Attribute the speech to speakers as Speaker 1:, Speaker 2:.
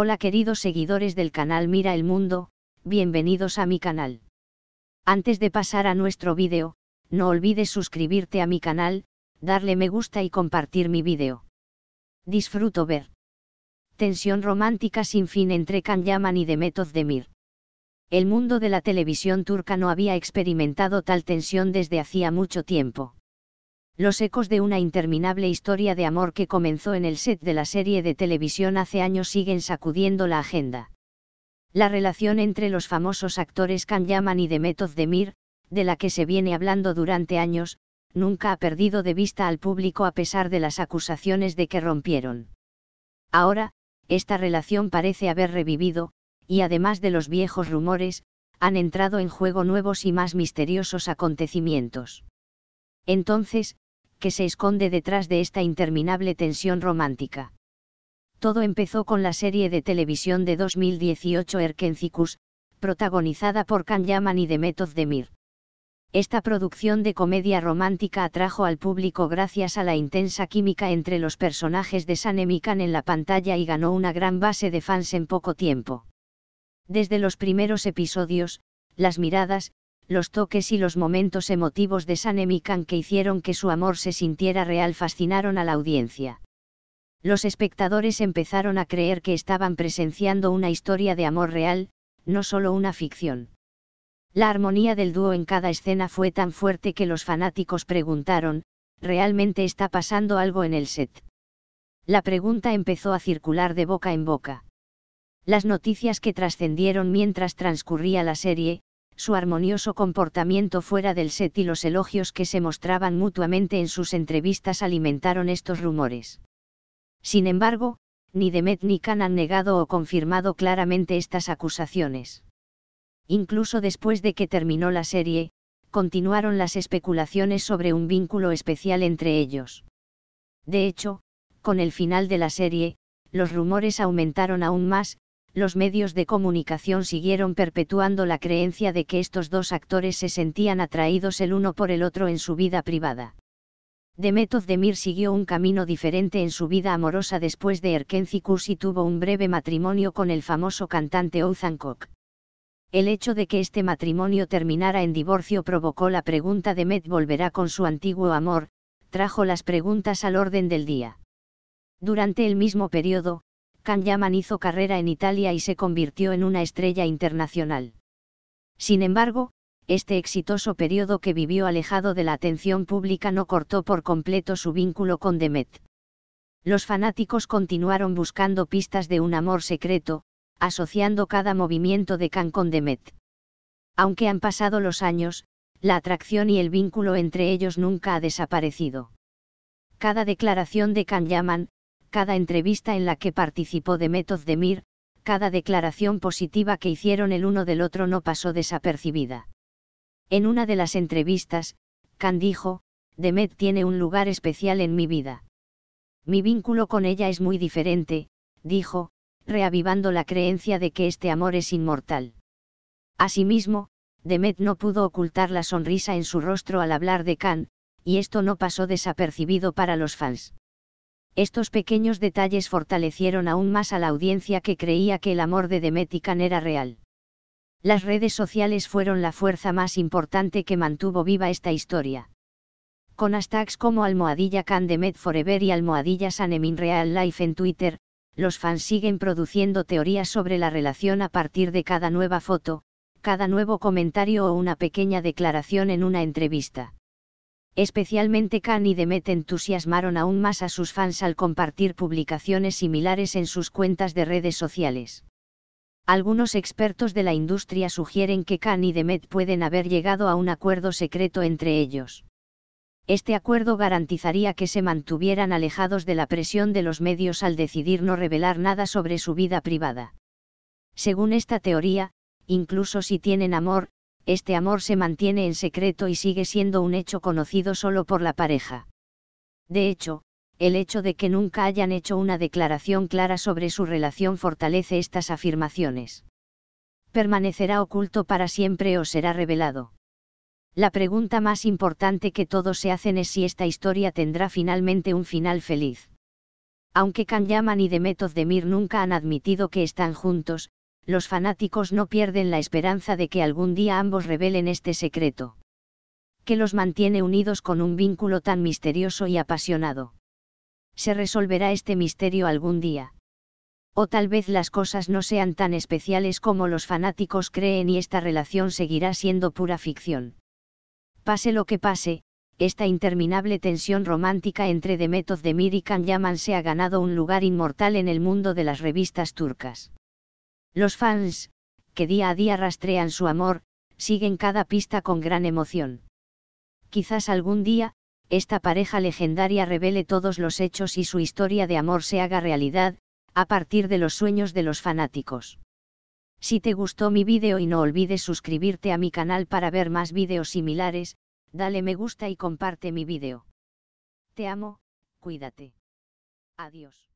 Speaker 1: Hola queridos seguidores del canal Mira el Mundo, bienvenidos a mi canal. Antes de pasar a nuestro vídeo, no olvides suscribirte a mi canal, darle me gusta y compartir mi vídeo. Disfruto ver. Tensión romántica sin fin entre Can Yaman y Demet Demir. El mundo de la televisión turca no había experimentado tal tensión desde hacía mucho tiempo los ecos de una interminable historia de amor que comenzó en el set de la serie de televisión hace años siguen sacudiendo la agenda. La relación entre los famosos actores Kan Yaman y Demet Demir, de la que se viene hablando durante años, nunca ha perdido de vista al público a pesar de las acusaciones de que rompieron. Ahora, esta relación parece haber revivido, y además de los viejos rumores, han entrado en juego nuevos y más misteriosos acontecimientos. Entonces, que se esconde detrás de esta interminable tensión romántica. Todo empezó con la serie de televisión de 2018 Erkencicus, protagonizada por Can Yaman y Demet Demir. Esta producción de comedia romántica atrajo al público gracias a la intensa química entre los personajes de Sanem y en la pantalla y ganó una gran base de fans en poco tiempo. Desde los primeros episodios, las miradas, los toques y los momentos emotivos de San que hicieron que su amor se sintiera real fascinaron a la audiencia. Los espectadores empezaron a creer que estaban presenciando una historia de amor real, no solo una ficción. La armonía del dúo en cada escena fue tan fuerte que los fanáticos preguntaron, ¿realmente está pasando algo en el set? La pregunta empezó a circular de boca en boca. Las noticias que trascendieron mientras transcurría la serie, su armonioso comportamiento fuera del set y los elogios que se mostraban mutuamente en sus entrevistas alimentaron estos rumores. Sin embargo, ni Demet ni Khan han negado o confirmado claramente estas acusaciones. Incluso después de que terminó la serie, continuaron las especulaciones sobre un vínculo especial entre ellos. De hecho, con el final de la serie, los rumores aumentaron aún más, los medios de comunicación siguieron perpetuando la creencia de que estos dos actores se sentían atraídos el uno por el otro en su vida privada. Demet Demir siguió un camino diferente en su vida amorosa después de Erkenzikus y tuvo un breve matrimonio con el famoso cantante Kok. El hecho de que este matrimonio terminara en divorcio provocó la pregunta de Met volverá con su antiguo amor, trajo las preguntas al orden del día. Durante el mismo periodo, Can Yaman hizo carrera en Italia y se convirtió en una estrella internacional. Sin embargo, este exitoso periodo que vivió alejado de la atención pública no cortó por completo su vínculo con Demet. Los fanáticos continuaron buscando pistas de un amor secreto, asociando cada movimiento de Can con Demet. Aunque han pasado los años, la atracción y el vínculo entre ellos nunca ha desaparecido. Cada declaración de Can Yaman, cada entrevista en la que participó Demet Demir, cada declaración positiva que hicieron el uno del otro no pasó desapercibida. En una de las entrevistas, Khan dijo, Demet tiene un lugar especial en mi vida. Mi vínculo con ella es muy diferente, dijo, reavivando la creencia de que este amor es inmortal. Asimismo, Demet no pudo ocultar la sonrisa en su rostro al hablar de Khan, y esto no pasó desapercibido para los fans. Estos pequeños detalles fortalecieron aún más a la audiencia que creía que el amor de Demetican era real. Las redes sociales fueron la fuerza más importante que mantuvo viva esta historia. Con hashtags como Almohadilla Can Demet Forever y Almohadilla Sanemin Real Life en Twitter, los fans siguen produciendo teorías sobre la relación a partir de cada nueva foto, cada nuevo comentario o una pequeña declaración en una entrevista. Especialmente Khan y Demet entusiasmaron aún más a sus fans al compartir publicaciones similares en sus cuentas de redes sociales. Algunos expertos de la industria sugieren que Khan y Demet pueden haber llegado a un acuerdo secreto entre ellos. Este acuerdo garantizaría que se mantuvieran alejados de la presión de los medios al decidir no revelar nada sobre su vida privada. Según esta teoría, incluso si tienen amor, este amor se mantiene en secreto y sigue siendo un hecho conocido solo por la pareja. De hecho, el hecho de que nunca hayan hecho una declaración clara sobre su relación fortalece estas afirmaciones. Permanecerá oculto para siempre o será revelado. La pregunta más importante que todos se hacen es si esta historia tendrá finalmente un final feliz. Aunque Kanyama y de Demir nunca han admitido que están juntos, los fanáticos no pierden la esperanza de que algún día ambos revelen este secreto. Que los mantiene unidos con un vínculo tan misterioso y apasionado. Se resolverá este misterio algún día. O tal vez las cosas no sean tan especiales como los fanáticos creen y esta relación seguirá siendo pura ficción. Pase lo que pase, esta interminable tensión romántica entre Demet Özdemir y Can Yaman se ha ganado un lugar inmortal en el mundo de las revistas turcas. Los fans, que día a día rastrean su amor, siguen cada pista con gran emoción. Quizás algún día, esta pareja legendaria revele todos los hechos y su historia de amor se haga realidad, a partir de los sueños de los fanáticos. Si te gustó mi vídeo y no olvides suscribirte a mi canal para ver más vídeos similares, dale me gusta y comparte mi vídeo. Te amo, cuídate. Adiós.